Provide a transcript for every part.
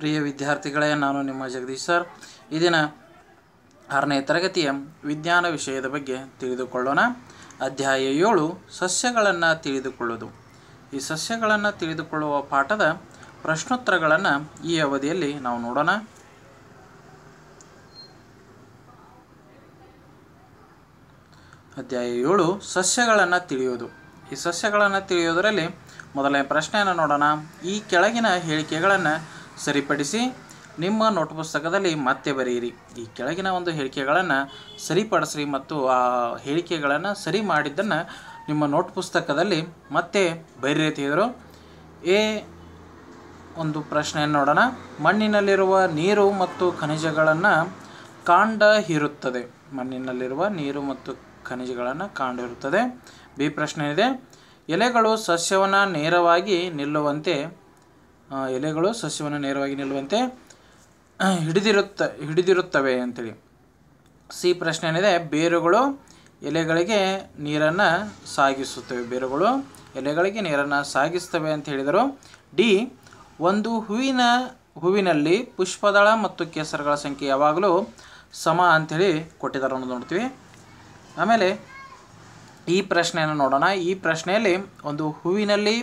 ಪ್ರಿಯ ವಿದ್ಯಾರ್ಥಿಗಳೇ ನಾನು ನಿಮ್ಮ ಜಗದೀಶ್ ಸರ್ ದಿನ ಆರನೇ ತರಗತಿಯ ವಿಜ್ಞಾನ ವಿಷಯದ ಬಗ್ಗೆ ತಿಳಿದುಕೊಳ್ಳೋಣ ಅಧ್ಯಾಯ ಏಳು ಸಸ್ಯಗಳನ್ನು ತಿಳಿದುಕೊಳ್ಳೋದು ಈ ಸಸ್ಯಗಳನ್ನು ತಿಳಿದುಕೊಳ್ಳುವ ಪಾಠದ ಪ್ರಶ್ನೋತ್ತರಗಳನ್ನು ಈ ಅವಧಿಯಲ್ಲಿ ನಾವು ನೋಡೋಣ ಅಧ್ಯಾಯ ಏಳು ಸಸ್ಯಗಳನ್ನು ತಿಳಿಯೋದು ಈ ಸಸ್ಯಗಳನ್ನು ತಿಳಿಯೋದರಲ್ಲಿ ಮೊದಲನೇ ಪ್ರಶ್ನೆಯನ್ನು ನೋಡೋಣ ಈ ಕೆಳಗಿನ ಹೇಳಿಕೆಗಳನ್ನು ಸರಿಪಡಿಸಿ ನಿಮ್ಮ ನೋಟ್ ಪುಸ್ತಕದಲ್ಲಿ ಮತ್ತೆ ಬರೆಯಿರಿ ಈ ಕೆಳಗಿನ ಒಂದು ಹೇಳಿಕೆಗಳನ್ನು ಸರಿಪಡಿಸ್ರಿ ಮತ್ತು ಆ ಹೇಳಿಕೆಗಳನ್ನು ಸರಿ ಮಾಡಿದ್ದನ್ನು ನಿಮ್ಮ ನೋಟ್ ಪುಸ್ತಕದಲ್ಲಿ ಮತ್ತೆ ಬೈರೀತಿದ್ರು ಎ ಒಂದು ಪ್ರಶ್ನೆಯನ್ನು ನೋಡೋಣ ಮಣ್ಣಿನಲ್ಲಿರುವ ನೀರು ಮತ್ತು ಖನಿಜಗಳನ್ನು ಕಾಂಡ ಇರುತ್ತದೆ ಮಣ್ಣಿನಲ್ಲಿರುವ ನೀರು ಮತ್ತು ಖನಿಜಗಳನ್ನು ಕಾಂಡ ಇರುತ್ತದೆ ಬಿ ಪ್ರಶ್ನೆ ಇದೆ ಎಲೆಗಳು ಸಸ್ಯವನ್ನು ನೇರವಾಗಿ ನಿಲ್ಲುವಂತೆ ಎಲೆಗಳು ಸಸ್ಯವನ್ನು ನೇರವಾಗಿ ನಿಲ್ಲುವಂತೆ ಹಿಡಿದಿರುತ್ತ ಹಿಡಿದಿರುತ್ತವೆ ಅಂತೇಳಿ ಸಿ ಪ್ರಶ್ನೆ ಏನಿದೆ ಬೇರುಗಳು ಎಲೆಗಳಿಗೆ ನೀರನ್ನು ಸಾಗಿಸುತ್ತವೆ ಬೇರುಗಳು ಎಲೆಗಳಿಗೆ ನೀರನ್ನು ಸಾಗಿಸ್ತವೆ ಅಂತ ಹೇಳಿದರು ಡಿ ಒಂದು ಹೂವಿನ ಹೂವಿನಲ್ಲಿ ಪುಷ್ಪದಳ ಮತ್ತು ಕೇಸರಗಳ ಸಂಖ್ಯೆ ಯಾವಾಗಲೂ ಸಮ ಅಂಥೇಳಿ ಕೊಟ್ಟಿದ್ದಾರೆ ಅನ್ನೋದು ನೋಡ್ತೀವಿ ಆಮೇಲೆ ಈ ಪ್ರಶ್ನೆಯನ್ನು ನೋಡೋಣ ಈ ಪ್ರಶ್ನೆಯಲ್ಲಿ ಒಂದು ಹೂವಿನಲ್ಲಿ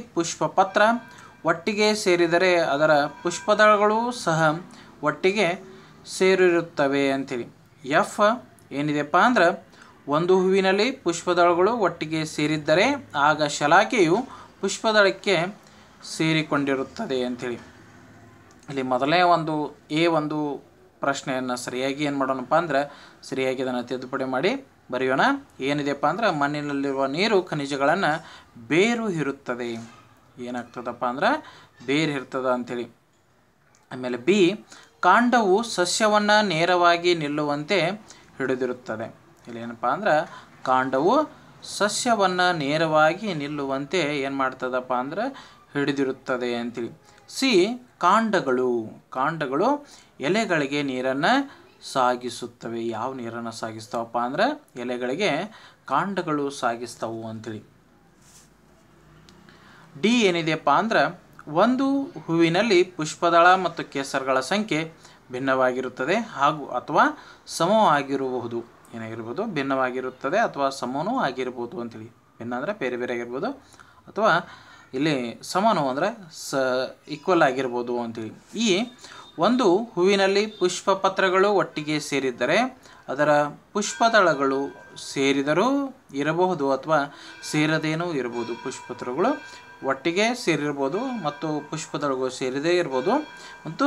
ಪತ್ರ ಒಟ್ಟಿಗೆ ಸೇರಿದರೆ ಅದರ ಪುಷ್ಪದಳಗಳು ಸಹ ಒಟ್ಟಿಗೆ ಸೇರಿರುತ್ತವೆ ಅಂತೇಳಿ ಎಫ್ ಏನಿದೆಪ್ಪ ಅಂದ್ರೆ ಒಂದು ಹೂವಿನಲ್ಲಿ ಪುಷ್ಪದಳಗಳು ಒಟ್ಟಿಗೆ ಸೇರಿದ್ದರೆ ಆಗ ಶಲಾಕೆಯು ಪುಷ್ಪದಳಕ್ಕೆ ಸೇರಿಕೊಂಡಿರುತ್ತದೆ ಅಂಥೇಳಿ ಇಲ್ಲಿ ಮೊದಲನೇ ಒಂದು ಎ ಒಂದು ಪ್ರಶ್ನೆಯನ್ನು ಸರಿಯಾಗಿ ಏನು ಮಾಡೋಣಪ್ಪ ಅಂದ್ರೆ ಸರಿಯಾಗಿ ಅದನ್ನು ತಿದ್ದುಪಡಿ ಮಾಡಿ ಬರೆಯೋಣ ಏನಿದೆಯಪ್ಪ ಅಂದ್ರೆ ಮಣ್ಣಿನಲ್ಲಿರುವ ನೀರು ಖನಿಜಗಳನ್ನು ಬೇರು ಇರುತ್ತದೆ ಏನಾಗ್ತದಪ್ಪ ಅಂದ್ರೆ ಬೇರು ಇರ್ತದ ಅಂಥೇಳಿ ಆಮೇಲೆ ಬಿ ಕಾಂಡವು ಸಸ್ಯವನ್ನು ನೇರವಾಗಿ ನಿಲ್ಲುವಂತೆ ಹಿಡಿದಿರುತ್ತದೆ ಇಲ್ಲಿ ಏನಪ್ಪ ಅಂದ್ರೆ ಕಾಂಡವು ಸಸ್ಯವನ್ನು ನೇರವಾಗಿ ನಿಲ್ಲುವಂತೆ ಏನು ಮಾಡ್ತದಪ್ಪ ಅಂದ್ರೆ ಹಿಡಿದಿರುತ್ತದೆ ಅಂತೇಳಿ ಸಿ ಕಾಂಡಗಳು ಕಾಂಡಗಳು ಎಲೆಗಳಿಗೆ ನೀರನ್ನು ಸಾಗಿಸುತ್ತವೆ ಯಾವ ನೀರನ್ನು ಸಾಗಿಸ್ತಾವಪ್ಪ ಅಂದ್ರೆ ಎಲೆಗಳಿಗೆ ಕಾಂಡಗಳು ಸಾಗಿಸ್ತಾವು ಅಂಥೇಳಿ ಡಿ ಏನಿದೆಯಪ್ಪ ಅಂದ್ರೆ ಒಂದು ಹೂವಿನಲ್ಲಿ ಪುಷ್ಪದಳ ಮತ್ತು ಕೇಸರಗಳ ಸಂಖ್ಯೆ ಭಿನ್ನವಾಗಿರುತ್ತದೆ ಹಾಗೂ ಅಥವಾ ಸಮವಾಗಿರಬಹುದು ಏನಾಗಿರ್ಬೋದು ಭಿನ್ನವಾಗಿರುತ್ತದೆ ಅಥವಾ ಸಮನೂ ಆಗಿರ್ಬೋದು ಅಂತೇಳಿ ಭಿನ್ನ ಅಂದರೆ ಬೇರೆ ಬೇರೆ ಆಗಿರ್ಬೋದು ಅಥವಾ ಇಲ್ಲಿ ಸಮನು ಅಂದರೆ ಸ ಈಕ್ವಲ್ ಆಗಿರ್ಬೋದು ಅಂತೇಳಿ ಈ ಒಂದು ಹೂವಿನಲ್ಲಿ ಪುಷ್ಪ ಪತ್ರಗಳು ಒಟ್ಟಿಗೆ ಸೇರಿದ್ದರೆ ಅದರ ಪುಷ್ಪದಳಗಳು ಸೇರಿದರೂ ಇರಬಹುದು ಅಥವಾ ಸೇರದೇನೂ ಇರಬಹುದು ಪುಷ್ಪತ್ರಗಳು ಒಟ್ಟಿಗೆ ಸೇರಿರ್ಬೋದು ಮತ್ತು ಪುಷ್ಪದೊಳಗೂ ಸೇರಿದೇ ಇರ್ಬೋದು ಮತ್ತು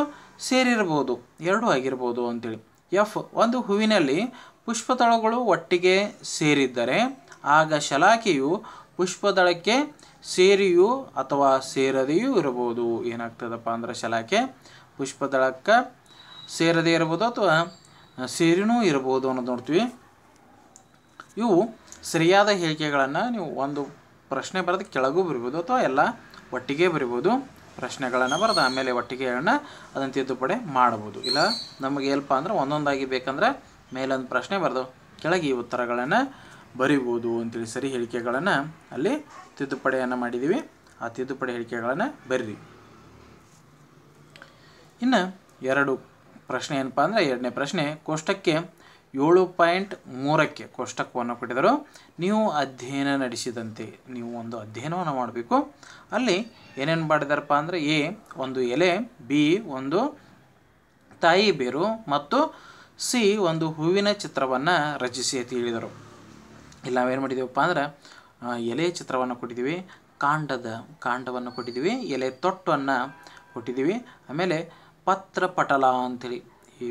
ಸೇರಿರ್ಬೋದು ಎರಡೂ ಆಗಿರ್ಬೋದು ಅಂತೇಳಿ ಎಫ್ ಒಂದು ಹೂವಿನಲ್ಲಿ ಪುಷ್ಪದಳಗಳು ಒಟ್ಟಿಗೆ ಸೇರಿದ್ದರೆ ಆಗ ಶಲಾಖೆಯು ಪುಷ್ಪದಳಕ್ಕೆ ಸೇರಿಯೂ ಅಥವಾ ಸೇರದೆಯೂ ಇರಬಹುದು ಏನಾಗ್ತದಪ್ಪ ಅಂದ್ರೆ ಶಲಾಖೆ ಪುಷ್ಪದಳಕ್ಕೆ ಸೇರದೇ ಇರ್ಬೋದು ಅಥವಾ ಸೇರಿನೂ ಇರಬಹುದು ಅನ್ನೋದು ನೋಡ್ತೀವಿ ಇವು ಸರಿಯಾದ ಹೇಳಿಕೆಗಳನ್ನು ನೀವು ಒಂದು ಪ್ರಶ್ನೆ ಬರೆದು ಕೆಳಗೂ ಬರಿಬೋದು ಅಥವಾ ಎಲ್ಲ ಒಟ್ಟಿಗೆ ಬರಿಬೋದು ಪ್ರಶ್ನೆಗಳನ್ನು ಬರೆದು ಆಮೇಲೆ ಒಟ್ಟಿಗೆಗಳನ್ನ ಅದನ್ನು ತಿದ್ದುಪಡಿ ಮಾಡ್ಬೋದು ಇಲ್ಲ ನಮಗೆ ಏನಪ್ಪ ಅಂದ್ರೆ ಒಂದೊಂದಾಗಿ ಬೇಕಂದ್ರೆ ಮೇಲೊಂದು ಪ್ರಶ್ನೆ ಬರೆದು ಕೆಳಗೆ ಈ ಉತ್ತರಗಳನ್ನು ಬರಿಬೋದು ಅಂತೇಳಿ ಸರಿ ಹೇಳಿಕೆಗಳನ್ನು ಅಲ್ಲಿ ತಿದ್ದುಪಡಿಯನ್ನು ಮಾಡಿದ್ದೀವಿ ಆ ತಿದ್ದುಪಡಿ ಹೇಳಿಕೆಗಳನ್ನು ಬರ್ರಿ ಇನ್ನು ಎರಡು ಪ್ರಶ್ನೆ ಏನಪ್ಪ ಅಂದರೆ ಎರಡನೇ ಪ್ರಶ್ನೆ ಕೋಷ್ಟಕ್ಕೆ ಏಳು ಪಾಯಿಂಟ್ ಮೂರಕ್ಕೆ ಕೋಷ್ಟಕವನ್ನು ಕೊಟ್ಟಿದ್ದರು ನೀವು ಅಧ್ಯಯನ ನಡೆಸಿದಂತೆ ನೀವು ಒಂದು ಅಧ್ಯಯನವನ್ನು ಮಾಡಬೇಕು ಅಲ್ಲಿ ಏನೇನು ಮಾಡಿದಾರಪ್ಪ ಅಂದರೆ ಎ ಒಂದು ಎಲೆ ಬಿ ಒಂದು ತಾಯಿ ಬೇರು ಮತ್ತು ಸಿ ಒಂದು ಹೂವಿನ ಚಿತ್ರವನ್ನು ರಚಿಸಿ ಅಂತ ಹೇಳಿದರು ಇಲ್ಲಿ ನಾವೇನು ಮಾಡಿದ್ದೀವಪ್ಪ ಅಂದ್ರೆ ಎಲೆ ಚಿತ್ರವನ್ನು ಕೊಟ್ಟಿದ್ದೀವಿ ಕಾಂಡದ ಕಾಂಡವನ್ನು ಕೊಟ್ಟಿದ್ದೀವಿ ಎಲೆ ತೊಟ್ಟನ್ನು ಕೊಟ್ಟಿದ್ದೀವಿ ಆಮೇಲೆ ಪತ್ರಪಟಲ ಅಂಥೇಳಿ ಈ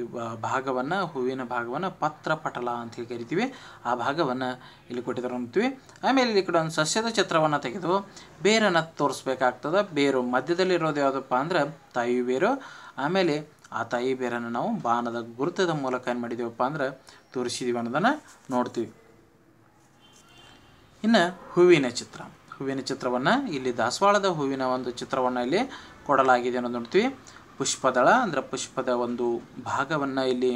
ಭಾಗವನ್ನು ಹೂವಿನ ಭಾಗವನ್ನು ಪತ್ರ ಪಟಲ ಅಂತ ಹೇಳಿ ಕರಿತೀವಿ ಆ ಭಾಗವನ್ನು ಇಲ್ಲಿ ಕೊಟ್ಟಿದ್ರು ಅಂತೀವಿ ಆಮೇಲೆ ಇಲ್ಲಿ ಕಡೆ ಒಂದು ಸಸ್ಯದ ಚಿತ್ರವನ್ನು ತೆಗೆದು ಬೇರನ್ನು ತೋರಿಸ್ಬೇಕಾಗ್ತದೆ ಬೇರು ಮಧ್ಯದಲ್ಲಿ ಇರೋದು ಯಾವುದಪ್ಪ ಅಂದ್ರೆ ತಾಯಿ ಬೇರು ಆಮೇಲೆ ಆ ತಾಯಿ ಬೇರನ್ನು ನಾವು ಬಾಣದ ಗುರುತದ ಮೂಲಕ ಏನು ಮಾಡಿದ್ದೀವಪ್ಪ ಅಂದ್ರೆ ತೋರಿಸಿದೀವಿ ಅನ್ನೋದನ್ನು ನೋಡ್ತೀವಿ ಇನ್ನು ಹೂವಿನ ಚಿತ್ರ ಹೂವಿನ ಚಿತ್ರವನ್ನು ಇಲ್ಲಿ ದಾಸವಾಳದ ಹೂವಿನ ಒಂದು ಚಿತ್ರವನ್ನು ಇಲ್ಲಿ ಕೊಡಲಾಗಿದೆ ಅನ್ನೋದು ನೋಡ್ತೀವಿ ಪುಷ್ಪದಳ ಅಂದರೆ ಪುಷ್ಪದ ಒಂದು ಭಾಗವನ್ನು ಇಲ್ಲಿ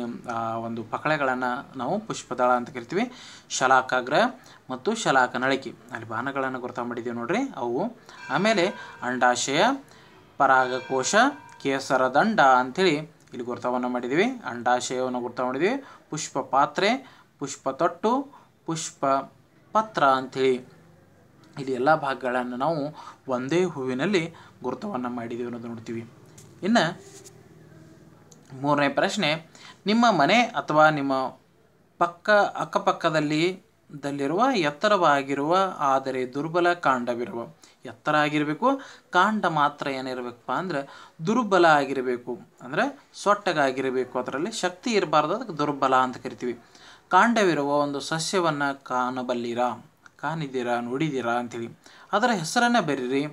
ಒಂದು ಪಕಳೆಗಳನ್ನು ನಾವು ಪುಷ್ಪದಳ ಅಂತ ಕರಿತೀವಿ ಶಲಾಕಾಗ್ರ ಮತ್ತು ಶಲಾಕ ನಳಿಕೆ ಅಲ್ಲಿ ಬಾಣಗಳನ್ನು ಗುರುತ ಮಾಡಿದ್ದೀವಿ ನೋಡ್ರಿ ಅವು ಆಮೇಲೆ ಅಂಡಾಶಯ ಪರಾಗಕೋಶ ಕೇಸರದಂಡ ಅಂಥೇಳಿ ಇಲ್ಲಿ ಗುರುತವನ್ನು ಮಾಡಿದ್ದೀವಿ ಅಂಡಾಶಯವನ್ನು ಗುರುತ ಮಾಡಿದ್ದೀವಿ ಪುಷ್ಪ ಪಾತ್ರೆ ಪುಷ್ಪ ತೊಟ್ಟು ಪುಷ್ಪ ಪತ್ರ ಅಂಥೇಳಿ ಇಲ್ಲಿ ಎಲ್ಲ ಭಾಗಗಳನ್ನು ನಾವು ಒಂದೇ ಹೂವಿನಲ್ಲಿ ಗುರುತವನ್ನು ಮಾಡಿದ್ದೀವಿ ಅನ್ನೋದು ನೋಡ್ತೀವಿ ಇನ್ನು ಮೂರನೇ ಪ್ರಶ್ನೆ ನಿಮ್ಮ ಮನೆ ಅಥವಾ ನಿಮ್ಮ ಪಕ್ಕ ಅಕ್ಕಪಕ್ಕದಲ್ಲಿ ದಲ್ಲಿರುವ ಎತ್ತರವಾಗಿರುವ ಆದರೆ ದುರ್ಬಲ ಕಾಂಡವಿರುವ ಎತ್ತರ ಆಗಿರಬೇಕು ಕಾಂಡ ಮಾತ್ರ ಏನಿರಬೇಕಪ್ಪ ಅಂದ್ರೆ ದುರ್ಬಲ ಆಗಿರಬೇಕು ಅಂದರೆ ಸೊಟ್ಟಗಾಗಿರಬೇಕು ಅದರಲ್ಲಿ ಶಕ್ತಿ ಇರಬಾರ್ದು ಅದಕ್ಕೆ ದುರ್ಬಲ ಅಂತ ಕರಿತೀವಿ ಕಾಂಡವಿರುವ ಒಂದು ಸಸ್ಯವನ್ನು ಕಾಣಬಲ್ಲಿರಾ ಕಾಣಿದ್ದೀರಾ ನೋಡಿದ್ದೀರಾ ಅಂಥೇಳಿ ಅದರ ಹೆಸರನ್ನೇ ಬರೀರಿ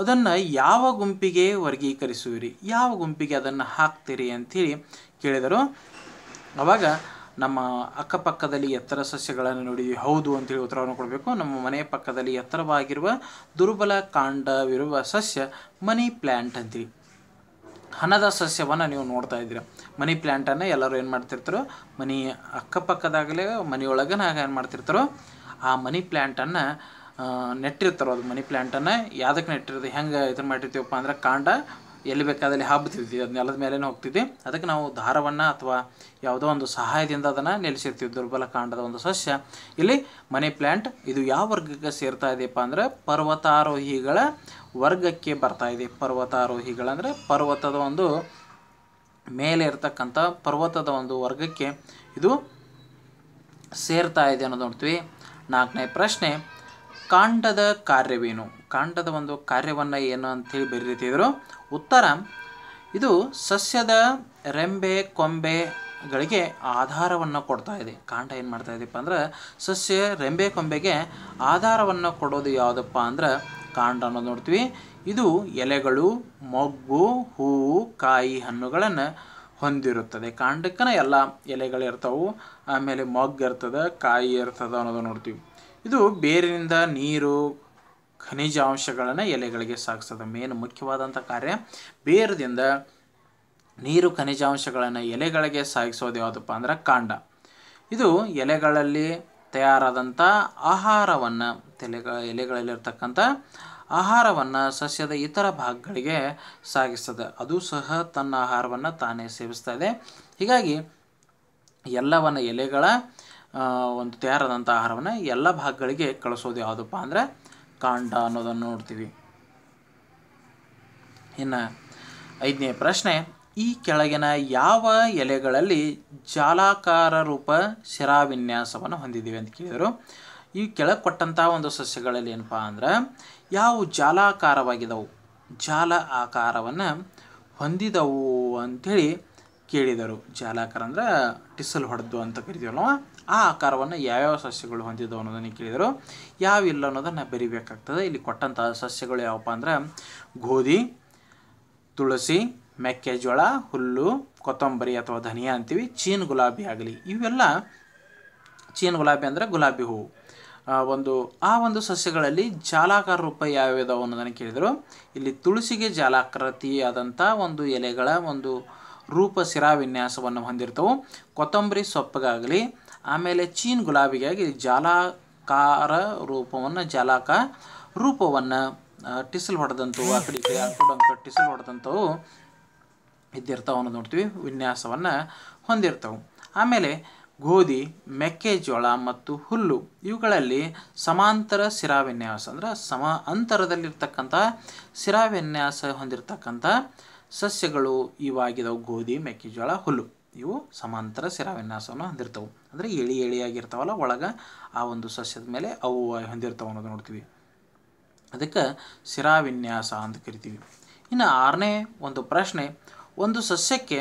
ಅದನ್ನು ಯಾವ ಗುಂಪಿಗೆ ವರ್ಗೀಕರಿಸುವಿರಿ ಯಾವ ಗುಂಪಿಗೆ ಅದನ್ನು ಹಾಕ್ತೀರಿ ಅಂಥೇಳಿ ಕೇಳಿದರು ಅವಾಗ ನಮ್ಮ ಅಕ್ಕಪಕ್ಕದಲ್ಲಿ ಎತ್ತರ ಸಸ್ಯಗಳನ್ನು ನೋಡಿ ಹೌದು ಅಂತೇಳಿ ಉತ್ತರವನ್ನು ಕೊಡಬೇಕು ನಮ್ಮ ಮನೆಯ ಪಕ್ಕದಲ್ಲಿ ಎತ್ತರವಾಗಿರುವ ದುರ್ಬಲ ಕಾಂಡವಿರುವ ಸಸ್ಯ ಮನಿ ಪ್ಲ್ಯಾಂಟ್ ಅಂತೀವಿ ಹಣದ ಸಸ್ಯವನ್ನು ನೀವು ನೋಡ್ತಾ ಇದ್ದೀರ ಮನಿ ಪ್ಲ್ಯಾಂಟನ್ನು ಎಲ್ಲರೂ ಏನು ಮಾಡ್ತಿರ್ತಾರೋ ಮನಿ ಅಕ್ಕಪಕ್ಕದಾಗಲೇ ಮನೆಯೊಳಗನಾಗ ಏನು ಮಾಡ್ತಿರ್ತಾರೋ ಆ ಮನಿ ಪ್ಲ್ಯಾಂಟನ್ನು ನೆಟ್ಟಿರ್ತಾರೋ ಅದು ಮನಿ ಪ್ಲ್ಯಾಂಟನ್ನು ಯಾವ್ದಕ್ಕೆ ನೆಟ್ಟಿರೋದು ಹೆಂಗೆ ಇದನ್ನು ಮಾಡಿರ್ತೀವಪ್ಪ ಅಂದ್ರೆ ಕಾಂಡ ಎಲ್ಲಿ ಬೇಕಾದಲ್ಲಿ ಹಬ್ಬತಿದ್ವಿ ಅದು ನೆಲದ ಮೇಲೇ ಹೋಗ್ತಿದ್ವಿ ಅದಕ್ಕೆ ನಾವು ದಾರವನ್ನು ಅಥವಾ ಯಾವುದೋ ಒಂದು ಸಹಾಯದಿಂದ ಅದನ್ನು ನೆಲೆಸಿರ್ತೀವಿ ದುರ್ಬಲ ಕಾಂಡದ ಒಂದು ಸಸ್ಯ ಇಲ್ಲಿ ಮನಿ ಪ್ಲ್ಯಾಂಟ್ ಇದು ಯಾವ ವರ್ಗಕ್ಕೆ ಸೇರ್ತಾ ಇದೆಯಪ್ಪ ಅಂದರೆ ಪರ್ವತಾರೋಹಿಗಳ ವರ್ಗಕ್ಕೆ ಬರ್ತಾ ಇದೆ ಪರ್ವತಾರೋಹಿಗಳಂದರೆ ಪರ್ವತದ ಒಂದು ಮೇಲೆ ಇರ್ತಕ್ಕಂಥ ಪರ್ವತದ ಒಂದು ವರ್ಗಕ್ಕೆ ಇದು ಸೇರ್ತಾ ಇದೆ ಅನ್ನೋದು ನೋಡ್ತೀವಿ ನಾಲ್ಕನೇ ಪ್ರಶ್ನೆ ಕಾಂಡದ ಕಾರ್ಯವೇನು ಕಾಂಡದ ಒಂದು ಕಾರ್ಯವನ್ನು ಏನು ಅಂಥೇಳಿ ಬರೀತಿದ್ರು ಉತ್ತರ ಇದು ಸಸ್ಯದ ರೆಂಬೆ ಕೊಂಬೆಗಳಿಗೆ ಆಧಾರವನ್ನು ಕೊಡ್ತಾ ಇದೆ ಕಾಂಡ ಏನು ಮಾಡ್ತಾ ಇದೆಯಪ್ಪ ಅಂದ್ರೆ ಸಸ್ಯ ರೆಂಬೆ ಕೊಂಬೆಗೆ ಆಧಾರವನ್ನು ಕೊಡೋದು ಯಾವುದಪ್ಪ ಅಂದ್ರೆ ಕಾಂಡ ಅನ್ನೋದು ನೋಡ್ತೀವಿ ಇದು ಎಲೆಗಳು ಮೊಗ್ಗು ಹೂವು ಕಾಯಿ ಹಣ್ಣುಗಳನ್ನು ಹೊಂದಿರುತ್ತದೆ ಕಾಂಡಕ್ಕನ ಎಲ್ಲ ಎಲೆಗಳಿರ್ತವೆ ಆಮೇಲೆ ಮೊಗ್ಗು ಇರ್ತದೆ ಕಾಯಿ ಇರ್ತದೆ ಅನ್ನೋದು ನೋಡ್ತೀವಿ ಇದು ಬೇರಿನಿಂದ ನೀರು ಖನಿಜಾಂಶಗಳನ್ನು ಎಲೆಗಳಿಗೆ ಸಾಗಿಸ್ತದೆ ಮೇನ್ ಮುಖ್ಯವಾದಂಥ ಕಾರ್ಯ ಬೇರದಿಂದ ನೀರು ಖನಿಜಾಂಶಗಳನ್ನು ಎಲೆಗಳಿಗೆ ಸಾಗಿಸೋದು ಯಾವುದಪ್ಪ ಅಂದ್ರೆ ಕಾಂಡ ಇದು ಎಲೆಗಳಲ್ಲಿ ತಯಾರಾದಂಥ ಆಹಾರವನ್ನು ತೆಲೆಗ ಎಲೆಗಳಲ್ಲಿರ್ತಕ್ಕಂಥ ಆಹಾರವನ್ನು ಸಸ್ಯದ ಇತರ ಭಾಗಗಳಿಗೆ ಸಾಗಿಸ್ತದೆ ಅದು ಸಹ ತನ್ನ ಆಹಾರವನ್ನು ತಾನೇ ಸೇವಿಸ್ತಾ ಇದೆ ಹೀಗಾಗಿ ಎಲ್ಲವನ್ನು ಎಲೆಗಳ ಒಂದು ತಯಾರಾದಂಥ ಆಹಾರವನ್ನು ಎಲ್ಲ ಭಾಗಗಳಿಗೆ ಕಳಿಸೋದು ಯಾವುದಪ್ಪ ಅಂದರೆ ಕಾಂಡ ಅನ್ನೋದನ್ನು ನೋಡ್ತೀವಿ ಇನ್ನು ಐದನೇ ಪ್ರಶ್ನೆ ಈ ಕೆಳಗಿನ ಯಾವ ಎಲೆಗಳಲ್ಲಿ ಜಾಲಾಕಾರ ರೂಪ ಶಿರಾವಿನ್ಯಾಸವನ್ನು ಹೊಂದಿದ್ದೀವಿ ಅಂತ ಕೇಳಿದರು ಈ ಕೆಳಗೆ ಕೊಟ್ಟಂಥ ಒಂದು ಸಸ್ಯಗಳಲ್ಲಿ ಏನಪ್ಪ ಅಂದ್ರೆ ಯಾವ ಜಾಲಾಕಾರವಾಗಿದ್ದವು ಜಾಲ ಆಕಾರವನ್ನು ಹೊಂದಿದವು ಅಂಥೇಳಿ ಕೇಳಿದರು ಜಾಲಾಕಾರ ಅಂದರೆ ಟಿಸಲ್ ಹೊಡೆದು ಅಂತ ಕರಿತೀವಲ್ವ ಆ ಆಕಾರವನ್ನು ಯಾವ್ಯಾವ ಸಸ್ಯಗಳು ಹೊಂದಿದ್ದವು ಅನ್ನೋದನ್ನು ಕೇಳಿದರು ಯಾವಿಲ್ಲ ಅನ್ನೋದನ್ನು ಬೆರಿಬೇಕಾಗ್ತದೆ ಇಲ್ಲಿ ಕೊಟ್ಟಂತಹ ಸಸ್ಯಗಳು ಯಾವಪ್ಪ ಅಂದ್ರೆ ಗೋಧಿ ತುಳಸಿ ಮೆಕ್ಕೆಜೋಳ ಹುಲ್ಲು ಕೊತ್ತಂಬರಿ ಅಥವಾ ಧನಿಯಾ ಅಂತೀವಿ ಚೀನ್ ಗುಲಾಬಿ ಆಗಲಿ ಇವೆಲ್ಲ ಚೀನ್ ಗುಲಾಬಿ ಅಂದರೆ ಗುಲಾಬಿ ಹೂವು ಒಂದು ಆ ಒಂದು ಸಸ್ಯಗಳಲ್ಲಿ ಜಾಲಾಕಾರ ರೂಪ ಯಾವ್ಯಾವ ಅನ್ನೋದನ್ನು ಕೇಳಿದರು ಇಲ್ಲಿ ತುಳಸಿಗೆ ಜಾಲಾಕೃತಿಯಾದಂಥ ಒಂದು ಎಲೆಗಳ ಒಂದು ರೂಪ ಸಿರಾ ವಿನ್ಯಾಸವನ್ನು ಹೊಂದಿರ್ತವು ಕೊತ್ತಂಬರಿ ಸೊಪ್ಪಗಾಗಲಿ ಆಮೇಲೆ ಚೀನ್ ಗುಲಾಬಿಗಾಗಿ ಜಾಲಾಕಾರ ರೂಪವನ್ನು ಜಾಲಾಕ ರೂಪವನ್ನು ಟಿಸಲ್ ಹೊಡೆದಂಥವು ಆ ಕಡೆ ಅಂಕ ಟಿಸಲ್ ಹೊಡೆದಂಥವು ಇದ್ದಿರ್ತಾವನ್ನು ನೋಡ್ತೀವಿ ವಿನ್ಯಾಸವನ್ನು ಹೊಂದಿರ್ತವೆ ಆಮೇಲೆ ಗೋಧಿ ಮೆಕ್ಕೆಜೋಳ ಮತ್ತು ಹುಲ್ಲು ಇವುಗಳಲ್ಲಿ ಸಮಾಂತರ ಸಿರಾವಿನ್ಯಾಸ ಅಂದರೆ ಸಮ ಅಂತರದಲ್ಲಿರ್ತಕ್ಕಂಥ ಸಿರಾವಿನ್ಯಾಸ ಹೊಂದಿರತಕ್ಕಂಥ ಸಸ್ಯಗಳು ಇವಾಗಿದವು ಗೋಧಿ ಮೆಕ್ಕೆಜೋಳ ಹುಲ್ಲು ಇವು ಸಮಾಂತರ ವಿನ್ಯಾಸವನ್ನು ಹೊಂದಿರ್ತವೆ ಅಂದರೆ ಎಳಿ ಎಳಿಯಾಗಿರ್ತಾವಲ್ಲ ಒಳಗೆ ಆ ಒಂದು ಸಸ್ಯದ ಮೇಲೆ ಅವು ಹೊಂದಿರ್ತಾವೆ ಅನ್ನೋದು ನೋಡ್ತೀವಿ ಅದಕ್ಕೆ ಶಿರಾವಿನ್ಯಾಸ ಅಂತ ಕರಿತೀವಿ ಇನ್ನು ಆರನೇ ಒಂದು ಪ್ರಶ್ನೆ ಒಂದು ಸಸ್ಯಕ್ಕೆ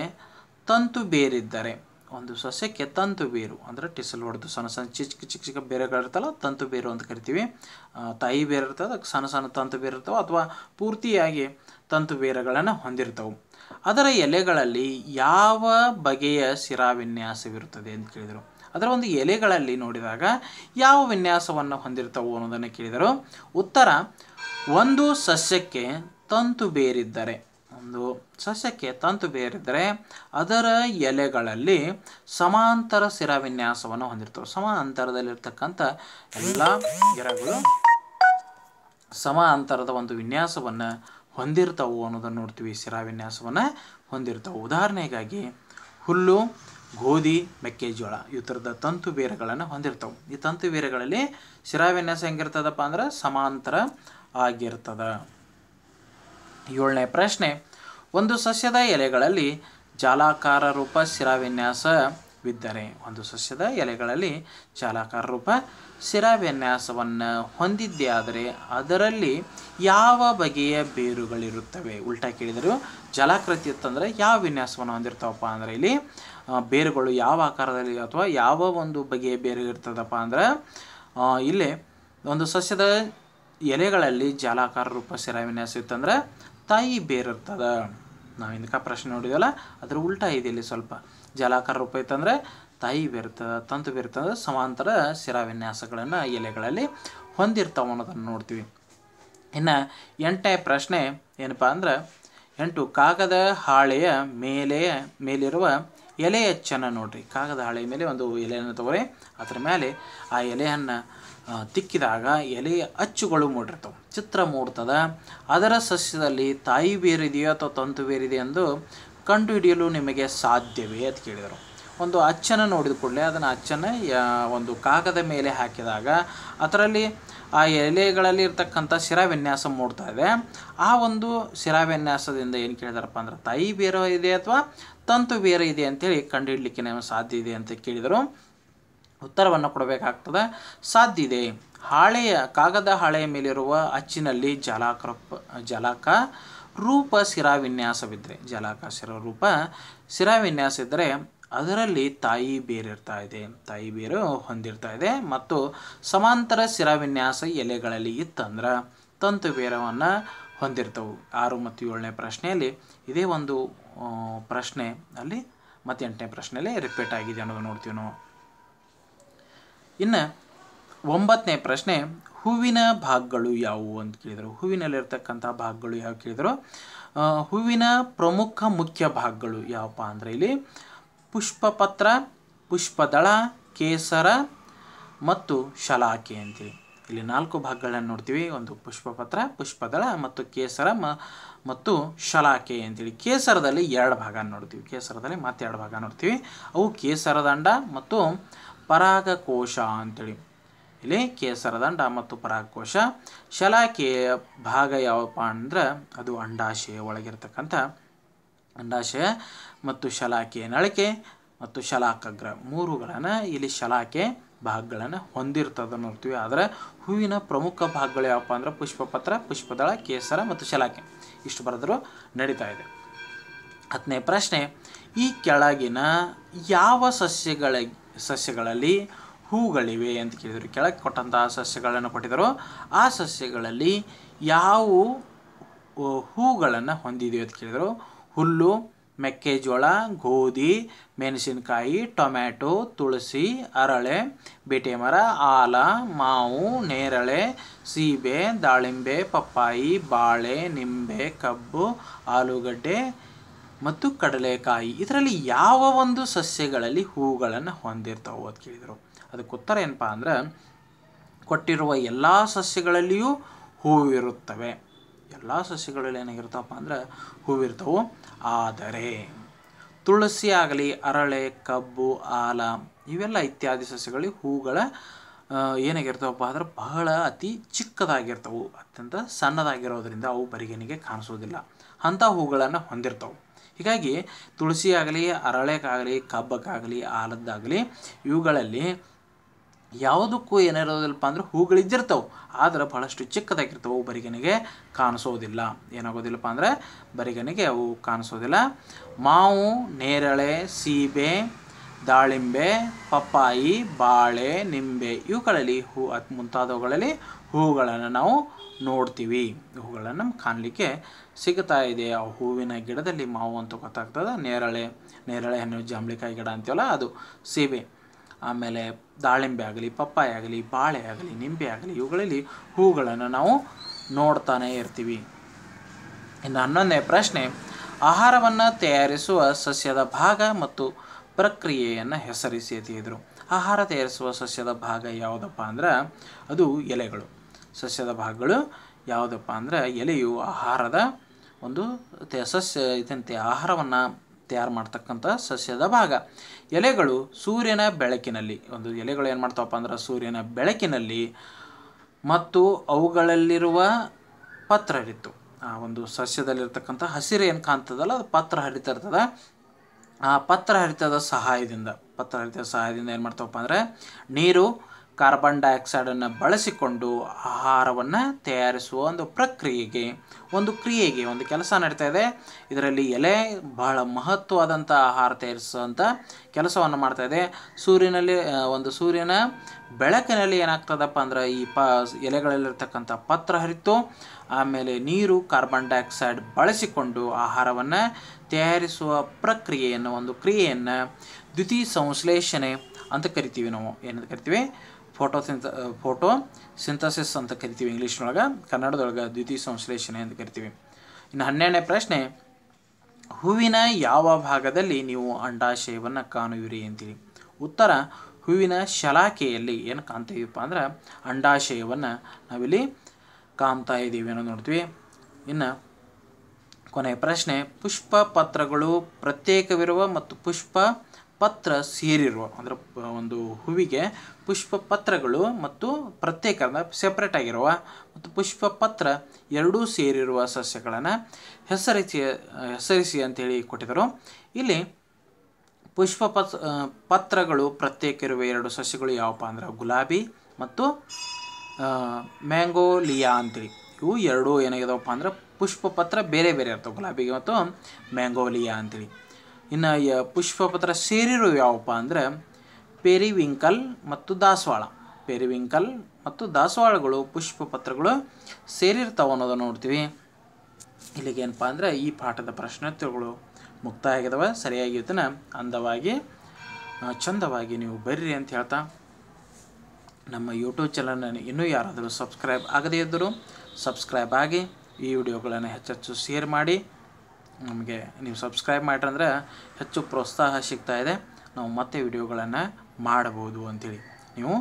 ತಂತು ಬೇರಿದ್ದರೆ ಒಂದು ಸಸ್ಯಕ್ಕೆ ತಂತು ಬೇರು ಅಂದರೆ ಟಿಸಲ್ ಹೊಡೆದು ಸಣ್ಣ ಸಣ್ಣ ಚಿಕ್ಕ ಚಿಕ್ಕ ಚಿಕ್ಕ ಬೇರೆಗಳಿರ್ತಲ್ಲ ತಂತು ಬೇರು ಅಂತ ಕರಿತೀವಿ ತಾಯಿ ಬೇರೆ ಇರ್ತದೆ ಅದಕ್ಕೆ ಸಣ್ಣ ಸಣ್ಣ ತಂತು ಬೇರು ಇರ್ತಾವೆ ಅಥವಾ ಪೂರ್ತಿಯಾಗಿ ತಂತು ಬೇರುಗಳನ್ನು ಹೊಂದಿರ್ತವೆ ಅದರ ಎಲೆಗಳಲ್ಲಿ ಯಾವ ಬಗೆಯ ಶಿರಾವಿನ್ಯಾಸವಿರುತ್ತದೆ ಅಂತ ಕೇಳಿದರು ಅದರ ಒಂದು ಎಲೆಗಳಲ್ಲಿ ನೋಡಿದಾಗ ಯಾವ ವಿನ್ಯಾಸವನ್ನು ಹೊಂದಿರ್ತವು ಅನ್ನೋದನ್ನು ಕೇಳಿದರು ಉತ್ತರ ಒಂದು ಸಸ್ಯಕ್ಕೆ ತಂತು ಬೇರಿದ್ದರೆ ಒಂದು ಸಸ್ಯಕ್ಕೆ ತಂತು ಬೇರಿದ್ದರೆ ಅದರ ಎಲೆಗಳಲ್ಲಿ ಸಮಾಂತರ ವಿನ್ಯಾಸವನ್ನು ಹೊಂದಿರ್ತವೆ ಸಮಾಂತರದಲ್ಲಿರ್ತಕ್ಕಂಥ ಎಲ್ಲ ಗಿಡಗಳು ಸಮಾಂತರದ ಒಂದು ವಿನ್ಯಾಸವನ್ನು ಹೊಂದಿರ್ತವು ಅನ್ನೋದನ್ನು ನೋಡ್ತೀವಿ ವಿನ್ಯಾಸವನ್ನು ಹೊಂದಿರ್ತವು ಉದಾಹರಣೆಗಾಗಿ ಹುಲ್ಲು ಗೋಧಿ ಮೆಕ್ಕೆಜೋಳ ಈ ಥರದ ತಂತು ಬೇರುಗಳನ್ನು ಹೊಂದಿರ್ತವೆ ಈ ತಂತು ಬೇರುಗಳಲ್ಲಿ ಶಿರಾವಿನ್ಯಾಸ ಹೆಂಗಿರ್ತದಪ್ಪ ಅಂದ್ರೆ ಸಮಾಂತರ ಆಗಿರ್ತದ ಏಳನೇ ಪ್ರಶ್ನೆ ಒಂದು ಸಸ್ಯದ ಎಲೆಗಳಲ್ಲಿ ಜಾಲಾಕಾರ ರೂಪ ಶಿರಾವಿನ್ಯಾಸವಿದ್ದರೆ ಒಂದು ಸಸ್ಯದ ಎಲೆಗಳಲ್ಲಿ ಜಾಲಾಕಾರ ರೂಪ ಶಿರಾವಿನ್ಯಾಸವನ್ನು ಹೊಂದಿದ್ದೇ ಆದರೆ ಅದರಲ್ಲಿ ಯಾವ ಬಗೆಯ ಬೇರುಗಳಿರುತ್ತವೆ ಉಲ್ಟಾ ಕೇಳಿದರೂ ಜಲಾಕೃತಿ ಇತ್ತಂದರೆ ಯಾವ ವಿನ್ಯಾಸವನ್ನು ಹೊಂದಿರ್ತಾವಪ್ಪ ಅಂದರೆ ಇಲ್ಲಿ ಬೇರುಗಳು ಯಾವ ಆಕಾರದಲ್ಲಿ ಅಥವಾ ಯಾವ ಒಂದು ಬಗೆಯ ಬೇರು ಇರ್ತದಪ್ಪ ಅಂದರೆ ಇಲ್ಲಿ ಒಂದು ಸಸ್ಯದ ಎಲೆಗಳಲ್ಲಿ ಜಾಲಾಕಾರ ರೂಪ ಶಿರಾವಿನ್ಯಾಸ ಇತ್ತಂದ್ರೆ ತಾಯಿ ಬೇರು ನಾವು ಹಿಂದಕ ಪ್ರಶ್ನೆ ನೋಡಿದಲ್ಲ ಅದ್ರ ಉಲ್ಟಾ ಇದೆ ಇಲ್ಲಿ ಸ್ವಲ್ಪ ಜಾಲಾಕಾರ ರೂಪ ಇತ್ತಂದ್ರೆ ತಾಯಿ ಬೇರ್ತದ ತಂತು ಬೇರ್ತದ ಸಮಾಂತರ ಶಿರಾವಿನ್ಯಾಸಗಳನ್ನು ಎಲೆಗಳಲ್ಲಿ ಹೊಂದಿರ್ತಾವೆ ಅನ್ನೋದನ್ನು ನೋಡ್ತೀವಿ ಇನ್ನು ಎಂಟನೇ ಪ್ರಶ್ನೆ ಏನಪ್ಪ ಅಂದ್ರೆ ಎಂಟು ಕಾಗದ ಹಾಳೆಯ ಮೇಲೆ ಮೇಲಿರುವ ಎಲೆ ಅಚ್ಚನ್ನು ನೋಡ್ರಿ ಕಾಗದ ಹಾಳೆಯ ಮೇಲೆ ಒಂದು ಎಲೆಯನ್ನು ತಗೊಳ್ಳಿ ಅದರ ಮೇಲೆ ಆ ಎಲೆಯನ್ನು ತಿಕ್ಕಿದಾಗ ಎಲೆಯ ಅಚ್ಚುಗಳು ಮೂಡಿರ್ತವೆ ಚಿತ್ರ ಮೂಡ್ತದ ಅದರ ಸಸ್ಯದಲ್ಲಿ ತಾಯಿ ಬೇರಿದೆಯೋ ಅಥವಾ ತಂತು ಬೇರಿದೆಯೋ ಎಂದು ಕಂಡುಹಿಡಿಯಲು ನಿಮಗೆ ಸಾಧ್ಯವೇ ಅಂತ ಕೇಳಿದರು ಒಂದು ಅಚ್ಚನ್ನು ನೋಡಿದ ಕೂಡಲೇ ಅದನ್ನು ಅಚ್ಚನ್ನು ಒಂದು ಕಾಗದ ಮೇಲೆ ಹಾಕಿದಾಗ ಅದರಲ್ಲಿ ಆ ಎಲೆಗಳಲ್ಲಿ ಇರ್ತಕ್ಕಂಥ ಶಿರಾವಿನ್ಯಾಸ ಮೂಡ್ತಾ ಇದೆ ಆ ಒಂದು ಶಿರಾವಿನ್ಯಾಸದಿಂದ ಏನು ಕೇಳಿದಾರಪ್ಪ ಅಂದ್ರೆ ತಾಯಿ ಬೇರೆ ಇದೆ ಅಥವಾ ತಂತು ಬೇರೆ ಇದೆ ಅಂತೇಳಿ ಕಂಡುಹಿಡಲಿಕ್ಕೆ ನಮಗೆ ಸಾಧ್ಯ ಇದೆ ಅಂತ ಕೇಳಿದರು ಉತ್ತರವನ್ನು ಕೊಡಬೇಕಾಗ್ತದೆ ಸಾಧ್ಯ ಇದೆ ಹಾಳೆಯ ಕಾಗದ ಹಾಳೆಯ ಮೇಲಿರುವ ಅಚ್ಚಿನಲ್ಲಿ ಜಲಾಕ್ರಪ್ಪ ಜಲಾಕ ರೂಪ ಶಿರಾವಿನ್ಯಾಸವಿದ್ದರೆ ಜಲಾಕ ಶಿರ ರೂಪ ಶಿರಾವಿನ್ಯಾಸ ಇದ್ದರೆ ಅದರಲ್ಲಿ ತಾಯಿ ಬೇರಿರ್ತಾ ಇದೆ ತಾಯಿ ಬೇರು ಹೊಂದಿರ್ತಾ ಇದೆ ಮತ್ತು ಸಮಾಂತರ ಶಿರಾವಿನ್ಯಾಸ ಎಲೆಗಳಲ್ಲಿ ಇತ್ತಂದ್ರೆ ತಂತು ಬೇರವನ್ನು ಹೊಂದಿರ್ತವು ಆರು ಮತ್ತು ಏಳನೇ ಪ್ರಶ್ನೆಯಲ್ಲಿ ಇದೇ ಒಂದು ಪ್ರಶ್ನೆ ಅಲ್ಲಿ ಮತ್ತು ಎಂಟನೇ ಪ್ರಶ್ನೆಯಲ್ಲಿ ರಿಪೀಟ್ ಆಗಿದೆ ಅನ್ನೋದು ನೋಡ್ತೀವಿ ನಾವು ಇನ್ನು ಒಂಬತ್ತನೇ ಪ್ರಶ್ನೆ ಹೂವಿನ ಭಾಗಗಳು ಯಾವುವು ಅಂತ ಕೇಳಿದರು ಹೂವಿನಲ್ಲಿರ್ತಕ್ಕಂಥ ಭಾಗಗಳು ಯಾವ ಕೇಳಿದರು ಹೂವಿನ ಪ್ರಮುಖ ಮುಖ್ಯ ಭಾಗಗಳು ಯಾವಪ್ಪ ಅಂದರೆ ಇಲ್ಲಿ ಪುಷ್ಪಪತ್ರ ಪುಷ್ಪದಳ ಕೇಸರ ಮತ್ತು ಶಲಾಕೆ ಅಂತೇಳಿ ಇಲ್ಲಿ ನಾಲ್ಕು ಭಾಗಗಳನ್ನು ನೋಡ್ತೀವಿ ಒಂದು ಪುಷ್ಪಪತ್ರ ಪುಷ್ಪದಳ ಮತ್ತು ಕೇಸರ ಮತ್ತು ಶಲಾಕೆ ಅಂತೇಳಿ ಕೇಸರದಲ್ಲಿ ಎರಡು ಭಾಗ ನೋಡ್ತೀವಿ ಕೇಸರದಲ್ಲಿ ಮತ್ತೆ ಎರಡು ಭಾಗ ನೋಡ್ತೀವಿ ಅವು ಕೇಸರದಂಡ ಮತ್ತು ಪರಾಗಕೋಶ ಅಂತೇಳಿ ಇಲ್ಲಿ ಕೇಸರದಂಡ ಮತ್ತು ಪರಾಗಕೋಶ ಶಲಾಕೆಯ ಭಾಗ ಯಾವಪ್ಪ ಅಂದ್ರೆ ಅದು ಅಂಡಾಶಯ ಒಳಗಿರ್ತಕ್ಕಂಥ ಅಂಡಾಶಯ ಮತ್ತು ಶಲಾಕೆಯ ನಳಿಕೆ ಮತ್ತು ಶಲಾಕಗ್ರ ಮೂರುಗಳನ್ನು ಇಲ್ಲಿ ಶಲಾಕೆ ಭಾಗಗಳನ್ನು ಹೊಂದಿರ್ತದೆ ನೋಡ್ತೀವಿ ಆದರೆ ಹೂವಿನ ಪ್ರಮುಖ ಭಾಗಗಳು ಯಾವಪ್ಪ ಅಂದ್ರೆ ಪುಷ್ಪಪತ್ರ ಪುಷ್ಪದಳ ಕೇಸರ ಮತ್ತು ಶಲಾಕೆ ಇಷ್ಟು ಬರೆದರೂ ನಡೀತಾ ಇದೆ ಹತ್ತನೇ ಪ್ರಶ್ನೆ ಈ ಕೆಳಗಿನ ಯಾವ ಸಸ್ಯಗಳ ಸಸ್ಯಗಳಲ್ಲಿ ಹೂಗಳಿವೆ ಅಂತ ಕೇಳಿದರು ಕೆಳಗೆ ಕೊಟ್ಟಂತಹ ಸಸ್ಯಗಳನ್ನು ಕೊಟ್ಟಿದ್ದರು ಆ ಸಸ್ಯಗಳಲ್ಲಿ ಯಾವ ಹೂಗಳನ್ನು ಹೊಂದಿದೆಯೋ ಅಂತ ಕೇಳಿದರು ಹುಲ್ಲು ಮೆಕ್ಕೆಜೋಳ ಗೋಧಿ ಮೆಣಸಿನಕಾಯಿ ಟೊಮ್ಯಾಟೊ ತುಳಸಿ ಅರಳೆ ಬೇಟೆ ಮರ ಆಲ ಮಾವು ನೇರಳೆ ಸೀಬೆ ದಾಳಿಂಬೆ ಪಪ್ಪಾಯಿ ಬಾಳೆ ನಿಂಬೆ ಕಬ್ಬು ಆಲೂಗಡ್ಡೆ ಮತ್ತು ಕಡಲೆಕಾಯಿ ಇದರಲ್ಲಿ ಯಾವ ಒಂದು ಸಸ್ಯಗಳಲ್ಲಿ ಹೂಗಳನ್ನು ಹೊಂದಿರ್ತಾವೆ ಅಂತ ಕೇಳಿದರು ಅದಕ್ಕೆ ಉತ್ತರ ಏನಪ್ಪ ಅಂದರೆ ಕೊಟ್ಟಿರುವ ಎಲ್ಲ ಸಸ್ಯಗಳಲ್ಲಿಯೂ ಹೂವಿರುತ್ತವೆ ಎಲ್ಲ ಸಸ್ಯಗಳಲ್ಲಿ ಏನಾಗಿರ್ತಾವಪ್ಪ ಅಂದ್ರೆ ಹೂವಿರ್ತವು ಆದರೆ ತುಳಸಿ ಆಗಲಿ ಅರಳೆ ಕಬ್ಬು ಆಲ ಇವೆಲ್ಲ ಇತ್ಯಾದಿ ಸಸ್ಯಗಳಿಗೆ ಹೂಗಳ ಏನಾಗಿರ್ತಾವಪ್ಪ ಅಂದ್ರೆ ಬಹಳ ಅತಿ ಚಿಕ್ಕದಾಗಿರ್ತವು ಅತ್ಯಂತ ಸಣ್ಣದಾಗಿರೋದ್ರಿಂದ ಅವು ಬರಿಗೆನಿಗೆ ಕಾಣಿಸೋದಿಲ್ಲ ಅಂಥ ಹೂಗಳನ್ನು ಹೊಂದಿರ್ತವೆ ಹೀಗಾಗಿ ತುಳಸಿ ಆಗಲಿ ಅರಳೆಕಾಗಲಿ ಕಬ್ಬಕ್ಕಾಗಲಿ ಆಲದ್ದಾಗಲಿ ಇವುಗಳಲ್ಲಿ ಯಾವುದಕ್ಕೂ ಏನಿರೋದಿಲ್ಲಪ್ಪ ಅಂದ್ರೆ ಹೂಗಳಿದ್ದಿರ್ತವೆ ಆದ್ರೆ ಬಹಳಷ್ಟು ಚಿಕ್ಕದಾಗಿರ್ತವೆ ಅವು ಬರಿಗನಿಗೆ ಕಾಣಿಸೋದಿಲ್ಲ ಏನಾಗೋದಿಲ್ಲಪ್ಪ ಅಂದರೆ ಬರಿಗನಿಗೆ ಅವು ಕಾಣಿಸೋದಿಲ್ಲ ಮಾವು ನೇರಳೆ ಸೀಬೆ ದಾಳಿಂಬೆ ಪಪ್ಪಾಯಿ ಬಾಳೆ ನಿಂಬೆ ಇವುಗಳಲ್ಲಿ ಹೂ ಅತ್ ಮುಂತಾದವುಗಳಲ್ಲಿ ಹೂಗಳನ್ನು ನಾವು ನೋಡ್ತೀವಿ ಹೂಗಳನ್ನು ನಮ್ಗೆ ಕಾಣಲಿಕ್ಕೆ ಸಿಗ್ತಾ ಇದೆ ಆ ಹೂವಿನ ಗಿಡದಲ್ಲಿ ಮಾವು ಅಂತ ಗೊತ್ತಾಗ್ತದೆ ನೇರಳೆ ನೇರಳೆ ಹಣ್ಣು ಜಾಂಬಳಿಕಾಯಿ ಗಿಡ ಅಂತೀವಲ್ಲ ಅದು ಸೀಬೆ ಆಮೇಲೆ ದಾಳಿಂಬೆ ಆಗಲಿ ಪಪ್ಪಾಯ ಆಗಲಿ ಬಾಳೆ ಆಗಲಿ ನಿಂಬೆ ಆಗಲಿ ಇವುಗಳಲ್ಲಿ ಹೂಗಳನ್ನು ನಾವು ನೋಡ್ತಾನೇ ಇರ್ತೀವಿ ಇನ್ನು ಹನ್ನೊಂದನೇ ಪ್ರಶ್ನೆ ಆಹಾರವನ್ನು ತಯಾರಿಸುವ ಸಸ್ಯದ ಭಾಗ ಮತ್ತು ಪ್ರಕ್ರಿಯೆಯನ್ನು ಹೆಸರಿಸಿ ತಿಳಿದರು ಆಹಾರ ತಯಾರಿಸುವ ಸಸ್ಯದ ಭಾಗ ಯಾವುದಪ್ಪ ಅಂದ್ರೆ ಅದು ಎಲೆಗಳು ಸಸ್ಯದ ಭಾಗಗಳು ಯಾವುದಪ್ಪ ಅಂದ್ರೆ ಎಲೆಯು ಆಹಾರದ ಒಂದು ಸಸ್ಯ ಇದಂತೆ ಆಹಾರವನ್ನು ತಯಾರು ಮಾಡ್ತಕ್ಕಂಥ ಸಸ್ಯದ ಭಾಗ ಎಲೆಗಳು ಸೂರ್ಯನ ಬೆಳಕಿನಲ್ಲಿ ಒಂದು ಎಲೆಗಳು ಏನು ಮಾಡ್ತಾವಪ್ಪ ಅಂದ್ರೆ ಸೂರ್ಯನ ಬೆಳಕಿನಲ್ಲಿ ಮತ್ತು ಅವುಗಳಲ್ಲಿರುವ ಪತ್ರ ಹರಿತು ಆ ಒಂದು ಸಸ್ಯದಲ್ಲಿರ್ತಕ್ಕಂಥ ಹಸಿರು ಏನು ಕಾಣ್ತದಲ್ಲ ಅದು ಪತ್ರ ಹರಿತ ಇರ್ತದ ಆ ಪತ್ರ ಹರಿತದ ಸಹಾಯದಿಂದ ಪತ್ರ ಹರಿತದ ಸಹಾಯದಿಂದ ಏನು ಮಾಡ್ತಾವಪ್ಪ ಅಂದರೆ ನೀರು ಕಾರ್ಬನ್ ಡೈಆಕ್ಸೈಡನ್ನು ಬಳಸಿಕೊಂಡು ಆಹಾರವನ್ನು ತಯಾರಿಸುವ ಒಂದು ಪ್ರಕ್ರಿಯೆಗೆ ಒಂದು ಕ್ರಿಯೆಗೆ ಒಂದು ಕೆಲಸ ನಡೀತಾ ಇದೆ ಇದರಲ್ಲಿ ಎಲೆ ಬಹಳ ಮಹತ್ವವಾದಂಥ ಆಹಾರ ತಯಾರಿಸುವಂಥ ಕೆಲಸವನ್ನು ಮಾಡ್ತಾ ಇದೆ ಸೂರ್ಯನಲ್ಲಿ ಒಂದು ಸೂರ್ಯನ ಬೆಳಕಿನಲ್ಲಿ ಏನಾಗ್ತದಪ್ಪ ಅಂದ್ರೆ ಈ ಪ ಎಲೆಗಳಲ್ಲಿರ್ತಕ್ಕಂಥ ಪತ್ರ ಹರಿತು ಆಮೇಲೆ ನೀರು ಕಾರ್ಬನ್ ಡೈಆಕ್ಸೈಡ್ ಬಳಸಿಕೊಂಡು ಆಹಾರವನ್ನು ತಯಾರಿಸುವ ಪ್ರಕ್ರಿಯೆಯನ್ನು ಒಂದು ಕ್ರಿಯೆಯನ್ನು ದ್ವಿತೀಯ ಸಂಶ್ಲೇಷಣೆ ಅಂತ ಕರಿತೀವಿ ನಾವು ಏನಂತ ಕರಿತೀವಿ ಫೋಟೋ ಸಿಂತ ಫೋಟೋ ಸಿಂಥಸಿಸ್ ಅಂತ ಕರಿತೀವಿ ಇಂಗ್ಲೀಷ್ನೊಳಗೆ ಕನ್ನಡದೊಳಗೆ ದ್ವಿತೀಯ ಸಂಶ್ಲೇಷಣೆ ಅಂತ ಕರಿತೀವಿ ಇನ್ನು ಹನ್ನೆರಡನೇ ಪ್ರಶ್ನೆ ಹೂವಿನ ಯಾವ ಭಾಗದಲ್ಲಿ ನೀವು ಅಂಡಾಶಯವನ್ನು ಕಾಣುವಿರಿ ಅಂತೀರಿ ಉತ್ತರ ಹೂವಿನ ಶಲಾಖೆಯಲ್ಲಿ ಏನು ಕಾಣ್ತೀವಪ್ಪ ಅಂದ್ರೆ ಅಂಡಾಶಯವನ್ನು ನಾವಿಲ್ಲಿ ಕಾಣ್ತಾ ಇದ್ದೀವಿ ಅನ್ನೋದು ನೋಡ್ತೀವಿ ಇನ್ನು ಕೊನೆಯ ಪ್ರಶ್ನೆ ಪುಷ್ಪ ಪತ್ರಗಳು ಪ್ರತ್ಯೇಕವಿರುವ ಮತ್ತು ಪುಷ್ಪ ಪತ್ರ ಸೇರಿರುವ ಅಂದರೆ ಒಂದು ಹೂವಿಗೆ ಪುಷ್ಪ ಪತ್ರಗಳು ಮತ್ತು ಪ್ರತ್ಯೇಕ ಸೆಪ್ರೇಟ್ ಆಗಿರುವ ಮತ್ತು ಪುಷ್ಪ ಪತ್ರ ಎರಡೂ ಸೇರಿರುವ ಸಸ್ಯಗಳನ್ನು ಹೆಸರಿಸಿ ಹೆಸರಿಸಿ ಅಂತೇಳಿ ಕೊಟ್ಟಿದ್ದರು ಇಲ್ಲಿ ಪುಷ್ಪ ಪತ್ ಪತ್ರಗಳು ಪ್ರತ್ಯೇಕ ಇರುವ ಎರಡು ಸಸ್ಯಗಳು ಯಾವಪ್ಪ ಅಂದ್ರೆ ಗುಲಾಬಿ ಮತ್ತು ಮ್ಯಾಂಗೋಲಿಯಾ ಅಂತೇಳಿ ಇವು ಎರಡೂ ಏನಾಗಿದಾವಪ್ಪ ಅಂದ್ರೆ ಪುಷ್ಪ ಪತ್ರ ಬೇರೆ ಬೇರೆ ಇರ್ತವೆ ಗುಲಾಬಿಗೆ ಮತ್ತು ಮ್ಯಾಂಗೋಲಿಯಾ ಅಂತೇಳಿ ಇನ್ನು ಯ ಪತ್ರ ಸೇರಿರೋ ಯಾವಪ್ಪ ಅಂದರೆ ಪೆರಿವಿಂಕಲ್ ಮತ್ತು ದಾಸವಾಳ ಪೆರಿವಿಂಕಲ್ ಮತ್ತು ದಾಸವಾಳಗಳು ಪತ್ರಗಳು ಸೇರಿರ್ತಾವೆ ಅನ್ನೋದನ್ನು ನೋಡ್ತೀವಿ ಇಲ್ಲಿಗೆ ಏನಪ್ಪ ಅಂದರೆ ಈ ಪಾಠದ ಪ್ರಶ್ನೋತ್ತರಗಳು ಮುಕ್ತಾಯ ಆಗಿದಾವೆ ಸರಿಯಾಗಿ ಇದನ್ನು ಅಂದವಾಗಿ ಚಂದವಾಗಿ ನೀವು ಬರ್ರಿ ಅಂತ ಹೇಳ್ತಾ ನಮ್ಮ ಯೂಟ್ಯೂಬ್ ಚಾನಲನ್ನು ಇನ್ನೂ ಯಾರಾದರೂ ಸಬ್ಸ್ಕ್ರೈಬ್ ಆಗದೇ ಇದ್ದರೂ ಸಬ್ಸ್ಕ್ರೈಬ್ ಆಗಿ ಈ ವಿಡಿಯೋಗಳನ್ನು ಹೆಚ್ಚೆಚ್ಚು ಶೇರ್ ಮಾಡಿ ನಮಗೆ ನೀವು ಸಬ್ಸ್ಕ್ರೈಬ್ ಮಾಡ್ರಂದ್ರೆ ಹೆಚ್ಚು ಪ್ರೋತ್ಸಾಹ ಸಿಗ್ತಾ ಇದೆ ನಾವು ಮತ್ತೆ ವಿಡಿಯೋಗಳನ್ನು ಮಾಡಬಹುದು ಅಂಥೇಳಿ ನೀವು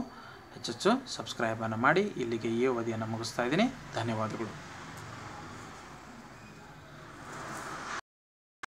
ಹೆಚ್ಚೆಚ್ಚು ಸಬ್ಸ್ಕ್ರೈಬನ್ನು ಮಾಡಿ ಇಲ್ಲಿಗೆ ಈ ಅವಧಿಯನ್ನು ಮುಗಿಸ್ತಾ ಇದ್ದೀನಿ ಧನ್ಯವಾದಗಳು